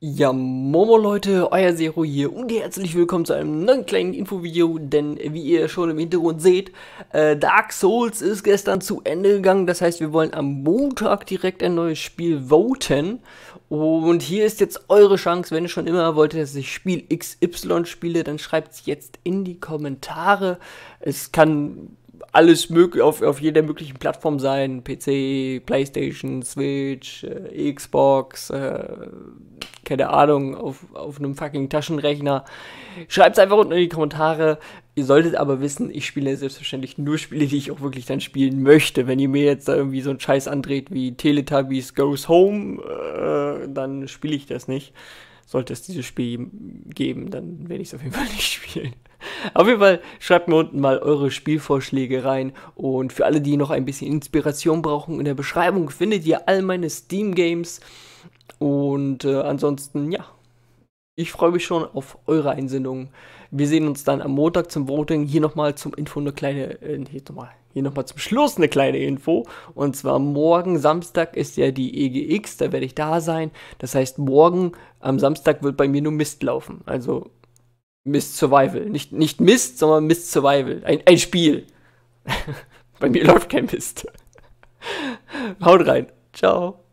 Ja, Momo Leute, euer Zero hier und herzlich willkommen zu einem neuen kleinen Infovideo, denn wie ihr schon im Hintergrund seht, äh, Dark Souls ist gestern zu Ende gegangen, das heißt wir wollen am Montag direkt ein neues Spiel voten und hier ist jetzt eure Chance, wenn ihr schon immer wolltet, dass ich Spiel XY spiele, dann schreibt es jetzt in die Kommentare, es kann alles möglich auf, auf jeder möglichen Plattform sein, PC, Playstation, Switch, äh, Xbox, äh, keine Ahnung, auf, auf einem fucking Taschenrechner. Schreibt es einfach unten in die Kommentare. Ihr solltet aber wissen, ich spiele selbstverständlich nur Spiele, die ich auch wirklich dann spielen möchte. Wenn ihr mir jetzt da irgendwie so einen Scheiß andreht wie Teletubbies Goes Home, äh, dann spiele ich das nicht. Sollte es dieses Spiel geben, dann werde ich es auf jeden Fall nicht spielen. Auf jeden Fall schreibt mir unten mal eure Spielvorschläge rein. Und für alle, die noch ein bisschen Inspiration brauchen, in der Beschreibung findet ihr all meine Steam-Games. Und äh, ansonsten, ja, ich freue mich schon auf eure Einsendungen. Wir sehen uns dann am Montag zum Voting. Hier nochmal zum Info eine kleine, äh, nee, nochmal, hier nochmal zum Schluss eine kleine Info. Und zwar morgen Samstag ist ja die EGX, da werde ich da sein. Das heißt, morgen am Samstag wird bei mir nur Mist laufen. Also Mist Survival. Nicht, nicht Mist, sondern Mist Survival. Ein, ein Spiel. bei mir läuft kein Mist. Haut rein. Ciao.